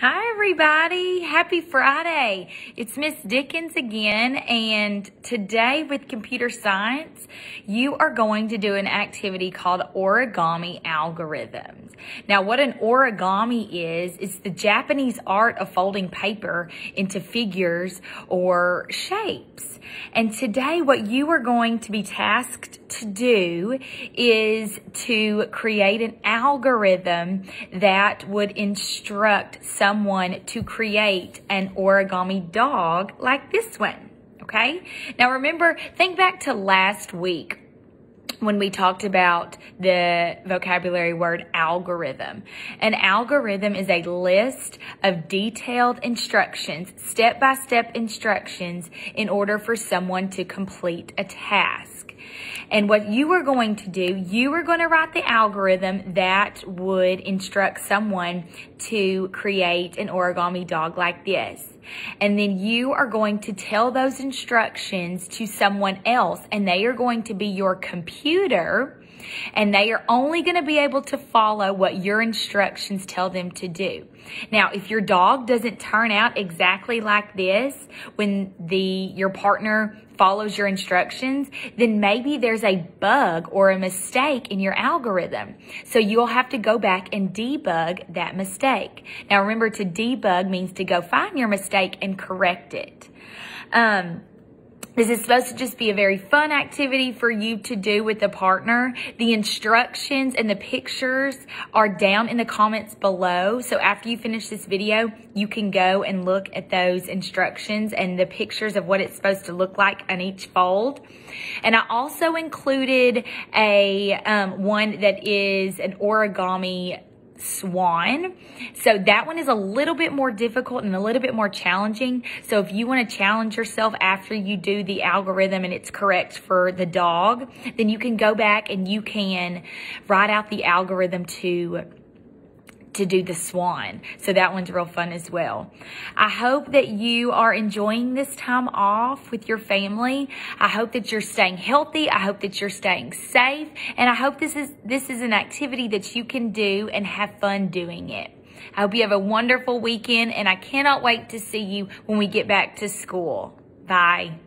Hi, everybody. Happy Friday. It's Miss Dickens again, and today with computer science, you are going to do an activity called origami algorithms. Now, what an origami is, is the Japanese art of folding paper into figures or shapes. And today, what you are going to be tasked to do is to create an algorithm that would instruct someone to create an origami dog like this one. Okay. Now remember, think back to last week when we talked about the vocabulary word algorithm. An algorithm is a list of detailed instructions, step-by-step -step instructions in order for someone to complete a task. And what you are going to do, you are going to write the algorithm that would instruct someone to create an origami dog like this. And then you are going to tell those instructions to someone else and they are going to be your computer and they are only going to be able to follow what your instructions tell them to do. Now, if your dog doesn't turn out exactly like this when the your partner follows your instructions, then maybe there's a bug or a mistake in your algorithm. So you'll have to go back and debug that mistake. Now remember to debug means to go find your mistake and correct it. Um, this is supposed to just be a very fun activity for you to do with a partner. The instructions and the pictures are down in the comments below. So after you finish this video, you can go and look at those instructions and the pictures of what it's supposed to look like on each fold. And I also included a um, one that is an origami Swan. So that one is a little bit more difficult and a little bit more challenging. So if you want to challenge yourself after you do the algorithm and it's correct for the dog, then you can go back and you can write out the algorithm to to do the swan. So that one's real fun as well. I hope that you are enjoying this time off with your family. I hope that you're staying healthy. I hope that you're staying safe. And I hope this is, this is an activity that you can do and have fun doing it. I hope you have a wonderful weekend and I cannot wait to see you when we get back to school. Bye.